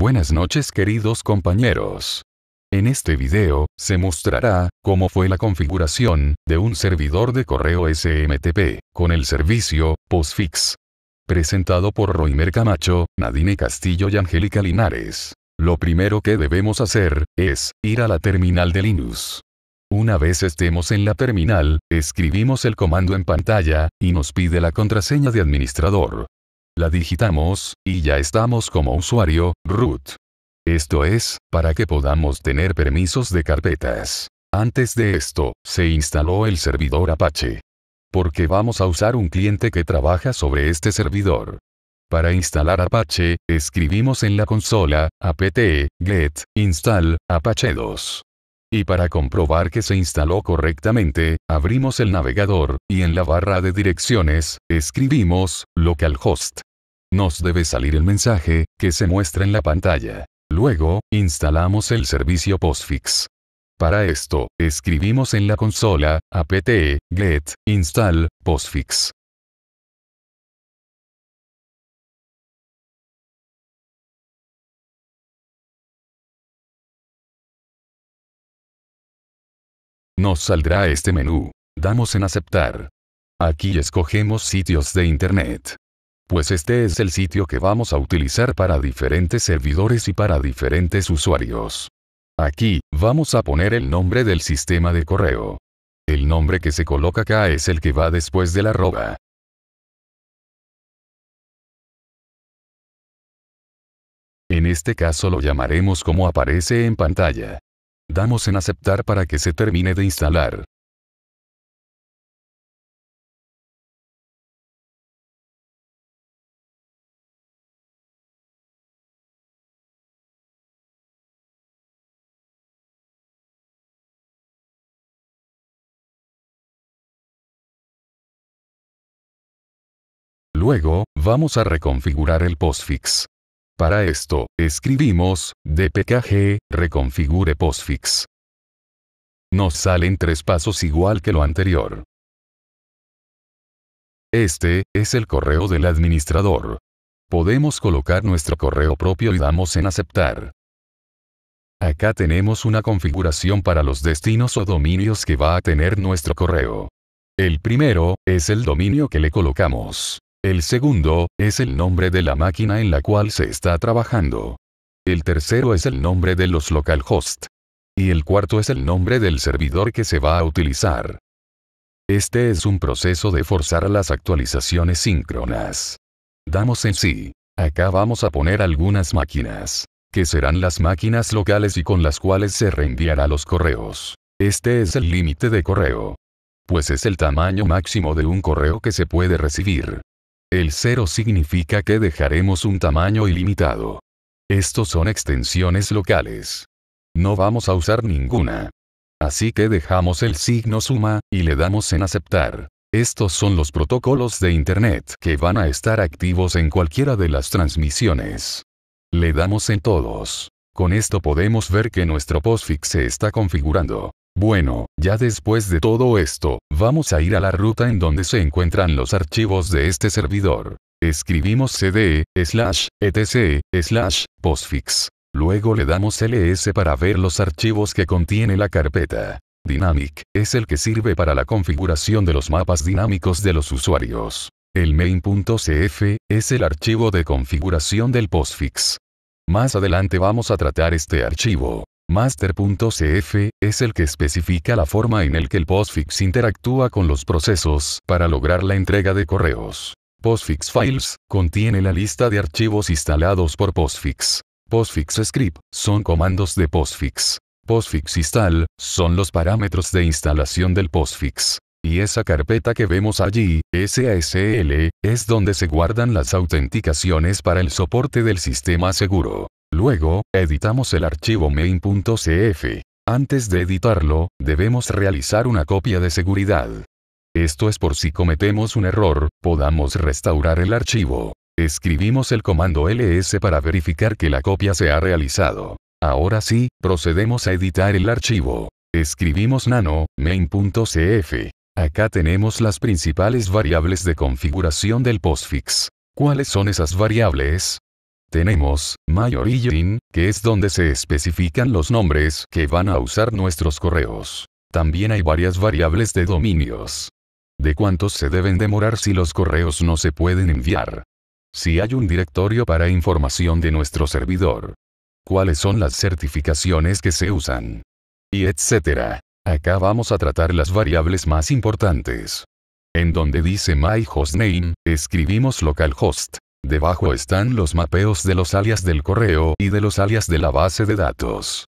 Buenas noches queridos compañeros. En este video, se mostrará, cómo fue la configuración, de un servidor de correo SMTP, con el servicio, Postfix. Presentado por Roimer Camacho, Nadine Castillo y Angélica Linares. Lo primero que debemos hacer, es, ir a la terminal de Linux. Una vez estemos en la terminal, escribimos el comando en pantalla, y nos pide la contraseña de administrador. La digitamos, y ya estamos como usuario, root. Esto es, para que podamos tener permisos de carpetas. Antes de esto, se instaló el servidor Apache. Porque vamos a usar un cliente que trabaja sobre este servidor. Para instalar Apache, escribimos en la consola, apt, get, install, apache 2. Y para comprobar que se instaló correctamente, abrimos el navegador, y en la barra de direcciones, escribimos, localhost. Nos debe salir el mensaje, que se muestra en la pantalla. Luego, instalamos el servicio postfix. Para esto, escribimos en la consola, apt, get, install, postfix. Nos saldrá este menú. Damos en aceptar. Aquí escogemos sitios de Internet. Pues este es el sitio que vamos a utilizar para diferentes servidores y para diferentes usuarios. Aquí, vamos a poner el nombre del sistema de correo. El nombre que se coloca acá es el que va después de la arroba. En este caso lo llamaremos como aparece en pantalla. Damos en aceptar para que se termine de instalar. Luego, vamos a reconfigurar el postfix. Para esto, escribimos, dpkg, reconfigure postfix. Nos salen tres pasos igual que lo anterior. Este, es el correo del administrador. Podemos colocar nuestro correo propio y damos en aceptar. Acá tenemos una configuración para los destinos o dominios que va a tener nuestro correo. El primero, es el dominio que le colocamos. El segundo, es el nombre de la máquina en la cual se está trabajando. El tercero es el nombre de los localhost. Y el cuarto es el nombre del servidor que se va a utilizar. Este es un proceso de forzar las actualizaciones síncronas. Damos en sí. Acá vamos a poner algunas máquinas, que serán las máquinas locales y con las cuales se reenviará los correos. Este es el límite de correo, pues es el tamaño máximo de un correo que se puede recibir. El cero significa que dejaremos un tamaño ilimitado. Estos son extensiones locales. No vamos a usar ninguna. Así que dejamos el signo suma, y le damos en aceptar. Estos son los protocolos de Internet que van a estar activos en cualquiera de las transmisiones. Le damos en todos. Con esto podemos ver que nuestro postfix se está configurando. Bueno, ya después de todo esto, vamos a ir a la ruta en donde se encuentran los archivos de este servidor. Escribimos cd, slash, etc, slash, postfix. Luego le damos ls para ver los archivos que contiene la carpeta. Dynamic, es el que sirve para la configuración de los mapas dinámicos de los usuarios. El main.cf, es el archivo de configuración del postfix. Más adelante vamos a tratar este archivo. Master.cf, es el que especifica la forma en el que el postfix interactúa con los procesos para lograr la entrega de correos. Postfix Files, contiene la lista de archivos instalados por Postfix. Postfix Script, son comandos de Postfix. Postfix Install, son los parámetros de instalación del Postfix. Y esa carpeta que vemos allí, SASL, es donde se guardan las autenticaciones para el soporte del sistema seguro. Luego, editamos el archivo main.cf. Antes de editarlo, debemos realizar una copia de seguridad. Esto es por si cometemos un error, podamos restaurar el archivo. Escribimos el comando ls para verificar que la copia se ha realizado. Ahora sí, procedemos a editar el archivo. Escribimos nano, main.cf. Acá tenemos las principales variables de configuración del postfix. ¿Cuáles son esas variables? Tenemos, MyOrigin, que es donde se especifican los nombres que van a usar nuestros correos. También hay varias variables de dominios. De cuántos se deben demorar si los correos no se pueden enviar. Si hay un directorio para información de nuestro servidor. Cuáles son las certificaciones que se usan. Y etc. Acá vamos a tratar las variables más importantes. En donde dice MyHostName, escribimos localhost. Debajo están los mapeos de los alias del correo y de los alias de la base de datos.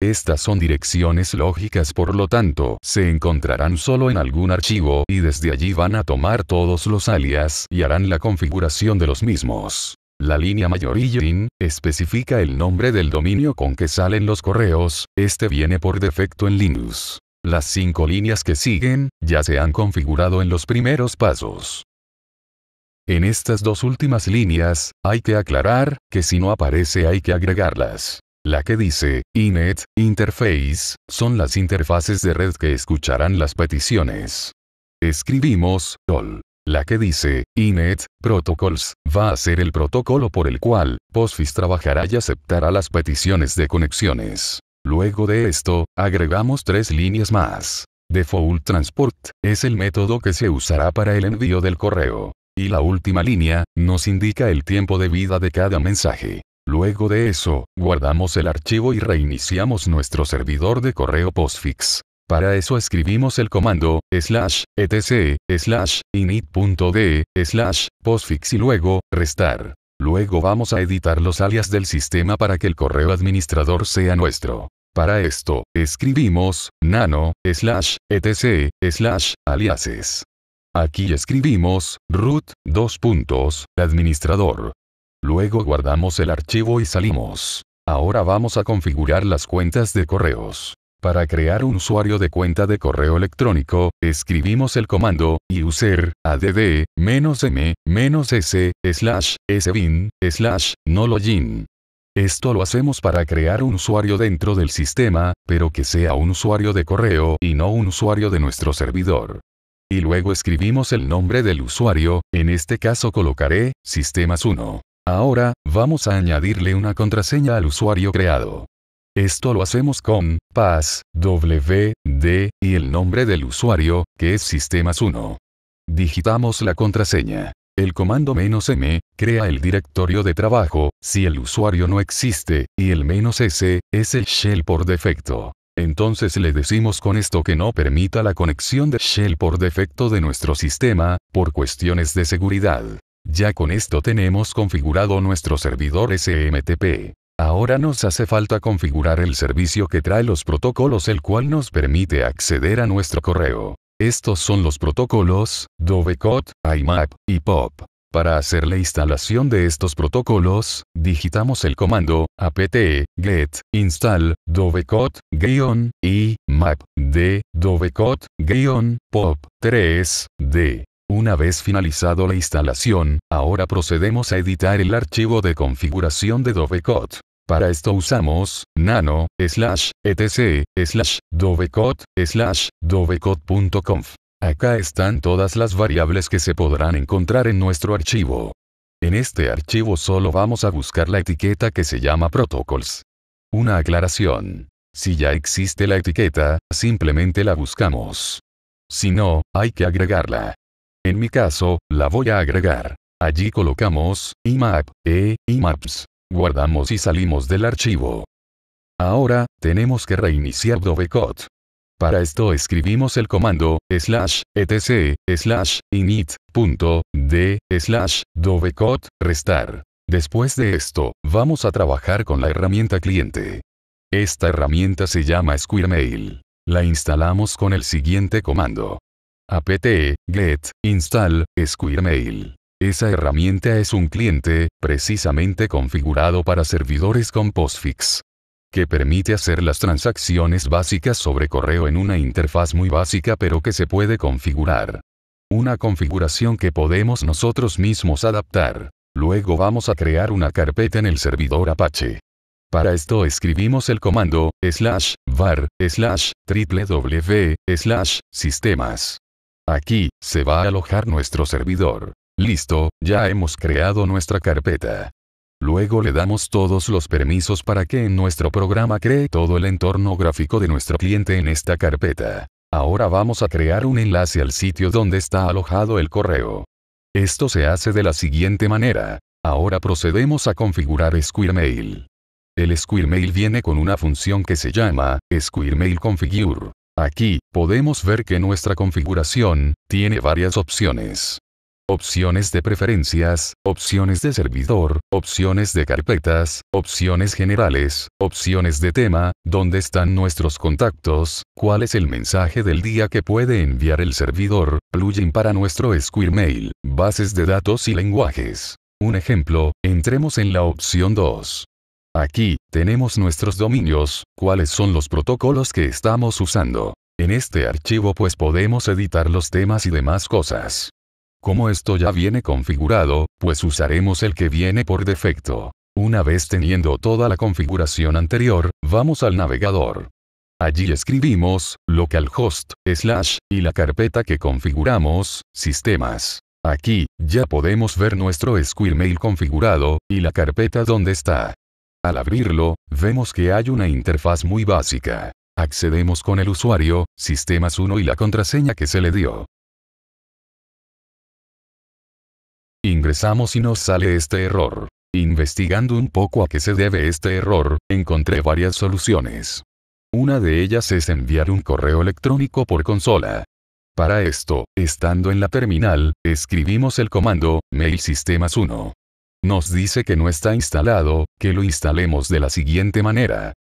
Estas son direcciones lógicas por lo tanto, se encontrarán solo en algún archivo y desde allí van a tomar todos los alias y harán la configuración de los mismos. La línea mayorin especifica el nombre del dominio con que salen los correos, este viene por defecto en Linux. Las cinco líneas que siguen, ya se han configurado en los primeros pasos. En estas dos últimas líneas, hay que aclarar, que si no aparece hay que agregarlas. La que dice, INET, Interface, son las interfaces de red que escucharán las peticiones. Escribimos, DOL. La que dice, INET, Protocols, va a ser el protocolo por el cual, Postfix trabajará y aceptará las peticiones de conexiones. Luego de esto, agregamos tres líneas más. Default Transport, es el método que se usará para el envío del correo y la última línea, nos indica el tiempo de vida de cada mensaje. Luego de eso, guardamos el archivo y reiniciamos nuestro servidor de correo postfix. Para eso escribimos el comando, slash, etc, slash, init.d, slash, postfix y luego, restar. Luego vamos a editar los alias del sistema para que el correo administrador sea nuestro. Para esto, escribimos, nano, slash, etc, slash, aliases. Aquí escribimos, root, dos puntos, administrador. Luego guardamos el archivo y salimos. Ahora vamos a configurar las cuentas de correos. Para crear un usuario de cuenta de correo electrónico, escribimos el comando user add -m -s slash sbin slash no login. Esto lo hacemos para crear un usuario dentro del sistema, pero que sea un usuario de correo y no un usuario de nuestro servidor y luego escribimos el nombre del usuario, en este caso colocaré, sistemas1. Ahora, vamos a añadirle una contraseña al usuario creado. Esto lo hacemos con, w, d, y el nombre del usuario, que es sistemas1. Digitamos la contraseña. El comando "-m", crea el directorio de trabajo, si el usuario no existe, y el "-s", es el shell por defecto. Entonces le decimos con esto que no permita la conexión de Shell por defecto de nuestro sistema, por cuestiones de seguridad. Ya con esto tenemos configurado nuestro servidor SMTP. Ahora nos hace falta configurar el servicio que trae los protocolos el cual nos permite acceder a nuestro correo. Estos son los protocolos, Dovecot, IMAP y POP. Para hacer la instalación de estos protocolos, digitamos el comando apt get install dovecot-y map de dovecot-pop3d. Una vez finalizado la instalación, ahora procedemos a editar el archivo de configuración de Dovecot. Para esto usamos nano slash etc slash dovecot slash dovecot.conf. Acá están todas las variables que se podrán encontrar en nuestro archivo. En este archivo solo vamos a buscar la etiqueta que se llama protocols. Una aclaración. Si ya existe la etiqueta, simplemente la buscamos. Si no, hay que agregarla. En mi caso, la voy a agregar. Allí colocamos, imap, e, imaps. Guardamos y salimos del archivo. Ahora, tenemos que reiniciar Dovecot. Para esto escribimos el comando, slash, etc, slash, init.d, slash, dovecot, restar. Después de esto, vamos a trabajar con la herramienta cliente. Esta herramienta se llama SquareMail. La instalamos con el siguiente comando. apt get install mail. Esa herramienta es un cliente, precisamente configurado para servidores con postfix que permite hacer las transacciones básicas sobre correo en una interfaz muy básica pero que se puede configurar. Una configuración que podemos nosotros mismos adaptar. Luego vamos a crear una carpeta en el servidor Apache. Para esto escribimos el comando slash var slash www slash sistemas. Aquí, se va a alojar nuestro servidor. Listo, ya hemos creado nuestra carpeta. Luego le damos todos los permisos para que en nuestro programa cree todo el entorno gráfico de nuestro cliente en esta carpeta. Ahora vamos a crear un enlace al sitio donde está alojado el correo. Esto se hace de la siguiente manera. Ahora procedemos a configurar SquareMail. El SquareMail viene con una función que se llama SquareMail Configure. Aquí, podemos ver que nuestra configuración, tiene varias opciones opciones de preferencias, opciones de servidor, opciones de carpetas, opciones generales, opciones de tema, dónde están nuestros contactos, cuál es el mensaje del día que puede enviar el servidor, plugin para nuestro Mail, bases de datos y lenguajes. Un ejemplo, entremos en la opción 2. Aquí, tenemos nuestros dominios, cuáles son los protocolos que estamos usando. En este archivo pues podemos editar los temas y demás cosas. Como esto ya viene configurado, pues usaremos el que viene por defecto. Una vez teniendo toda la configuración anterior, vamos al navegador. Allí escribimos, localhost, slash, y la carpeta que configuramos, sistemas. Aquí, ya podemos ver nuestro Mail configurado, y la carpeta donde está. Al abrirlo, vemos que hay una interfaz muy básica. Accedemos con el usuario, sistemas 1 y la contraseña que se le dio. Ingresamos y nos sale este error. Investigando un poco a qué se debe este error, encontré varias soluciones. Una de ellas es enviar un correo electrónico por consola. Para esto, estando en la terminal, escribimos el comando mail sistemas 1. Nos dice que no está instalado, que lo instalemos de la siguiente manera.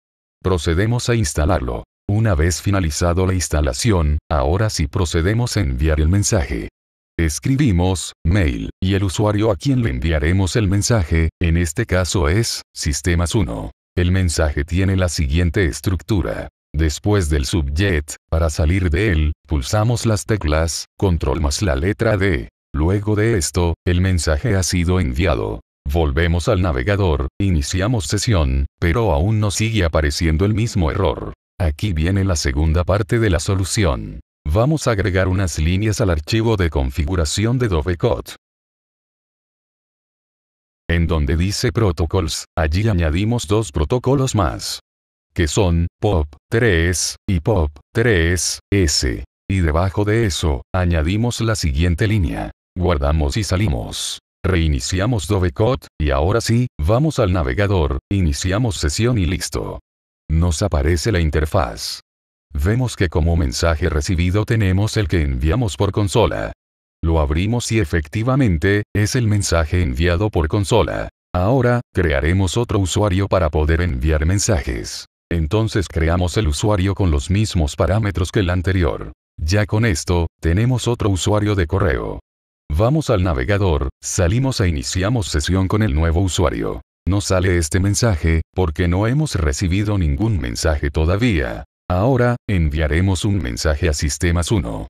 Procedemos a instalarlo. Una vez finalizado la instalación, ahora sí procedemos a enviar el mensaje. Escribimos, mail, y el usuario a quien le enviaremos el mensaje, en este caso es, sistemas 1. El mensaje tiene la siguiente estructura. Después del subjet, para salir de él, pulsamos las teclas, control más la letra D. Luego de esto, el mensaje ha sido enviado. Volvemos al navegador, iniciamos sesión, pero aún no sigue apareciendo el mismo error. Aquí viene la segunda parte de la solución. Vamos a agregar unas líneas al archivo de configuración de Dovecot. En donde dice protocols, allí añadimos dos protocolos más. Que son, POP3 y POP3S. Y debajo de eso, añadimos la siguiente línea. Guardamos y salimos. Reiniciamos Dovecot, y ahora sí, vamos al navegador, iniciamos sesión y listo. Nos aparece la interfaz. Vemos que como mensaje recibido tenemos el que enviamos por consola. Lo abrimos y efectivamente, es el mensaje enviado por consola. Ahora, crearemos otro usuario para poder enviar mensajes. Entonces creamos el usuario con los mismos parámetros que el anterior. Ya con esto, tenemos otro usuario de correo. Vamos al navegador, salimos e iniciamos sesión con el nuevo usuario. No sale este mensaje, porque no hemos recibido ningún mensaje todavía. Ahora, enviaremos un mensaje a Sistemas 1.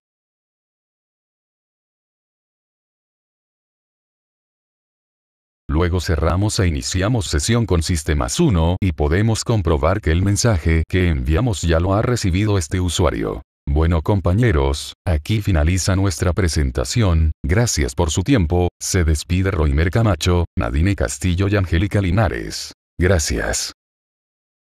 Luego cerramos e iniciamos sesión con Sistemas 1 y podemos comprobar que el mensaje que enviamos ya lo ha recibido este usuario. Bueno compañeros, aquí finaliza nuestra presentación, gracias por su tiempo, se despide Roimer Camacho, Nadine Castillo y Angélica Linares. Gracias.